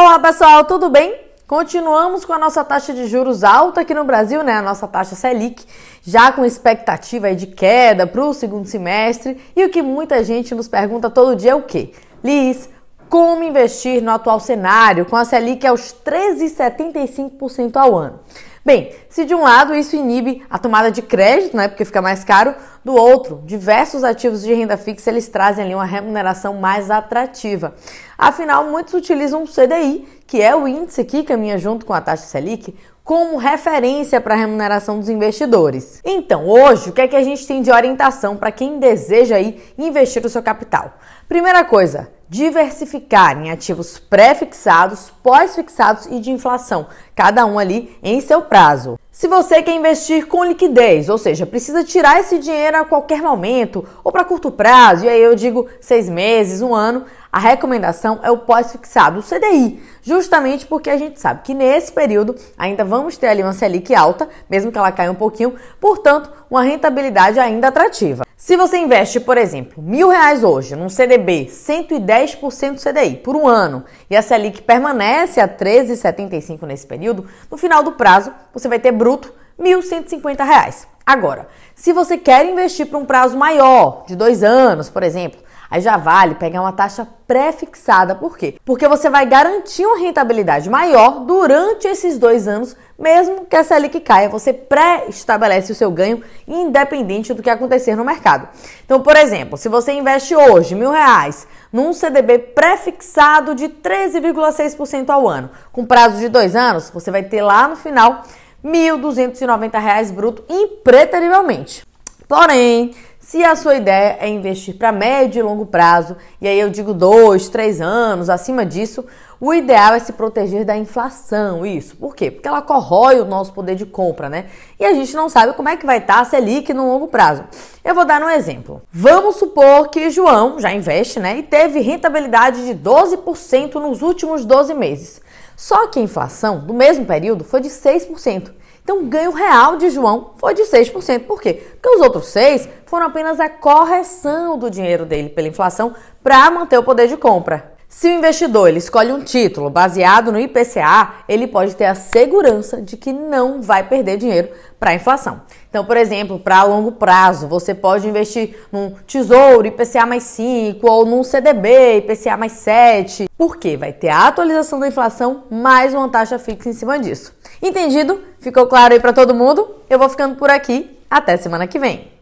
Olá pessoal, tudo bem? Continuamos com a nossa taxa de juros alta aqui no Brasil, né? A nossa taxa Selic, já com expectativa de queda para o segundo semestre. E o que muita gente nos pergunta todo dia é o quê? Liz, como investir no atual cenário, com a Selic aos 13,75% ao ano? Bem, se de um lado isso inibe a tomada de crédito, né, porque fica mais caro, do outro, diversos ativos de renda fixa eles trazem ali uma remuneração mais atrativa. Afinal, muitos utilizam o CDI, que é o índice que caminha junto com a taxa Selic, como referência para a remuneração dos investidores. Então, hoje, o que é que a gente tem de orientação para quem deseja aí investir o seu capital? Primeira coisa, diversificar em ativos pré-fixados, pós-fixados e de inflação, cada um ali em seu prazo. Se você quer investir com liquidez, ou seja, precisa tirar esse dinheiro a qualquer momento ou para curto prazo, e aí eu digo seis meses, um ano, a recomendação é o pós-fixado, o CDI, justamente porque a gente sabe que nesse período ainda vamos ter ali uma Selic alta, mesmo que ela caia um pouquinho, portanto, uma rentabilidade ainda atrativa. Se você investe, por exemplo, mil reais hoje num CDB 110% CDI por um ano e a Selic permanece a 13,75 nesse período, no final do prazo você vai ter bruto, R$ 1.150. Agora, se você quer investir para um prazo maior, de dois anos, por exemplo, Aí já vale pegar uma taxa pré-fixada, por quê? Porque você vai garantir uma rentabilidade maior durante esses dois anos, mesmo que a Selic caia, você pré-estabelece o seu ganho independente do que acontecer no mercado. Então, por exemplo, se você investe hoje mil reais num CDB pré-fixado de 13,6% ao ano, com prazo de dois anos, você vai ter lá no final R$ 1.290 bruto, impreterivelmente. Porém, se a sua ideia é investir para médio e longo prazo, e aí eu digo dois, três anos, acima disso, o ideal é se proteger da inflação, isso. Por quê? Porque ela corrói o nosso poder de compra, né? E a gente não sabe como é que vai estar tá a Selic no longo prazo. Eu vou dar um exemplo. Vamos supor que João já investe, né, e teve rentabilidade de 12% nos últimos 12 meses. Só que a inflação do mesmo período foi de 6%. Então, o ganho real de João foi de 6%. Por quê? Porque os outros 6 foram apenas a correção do dinheiro dele pela inflação para manter o poder de compra. Se o investidor ele escolhe um título baseado no IPCA, ele pode ter a segurança de que não vai perder dinheiro para a inflação. Então, por exemplo, para longo prazo, você pode investir num Tesouro IPCA mais 5 ou num CDB IPCA mais 7, porque vai ter a atualização da inflação mais uma taxa fixa em cima disso. Entendido? Ficou claro aí para todo mundo? Eu vou ficando por aqui. Até semana que vem.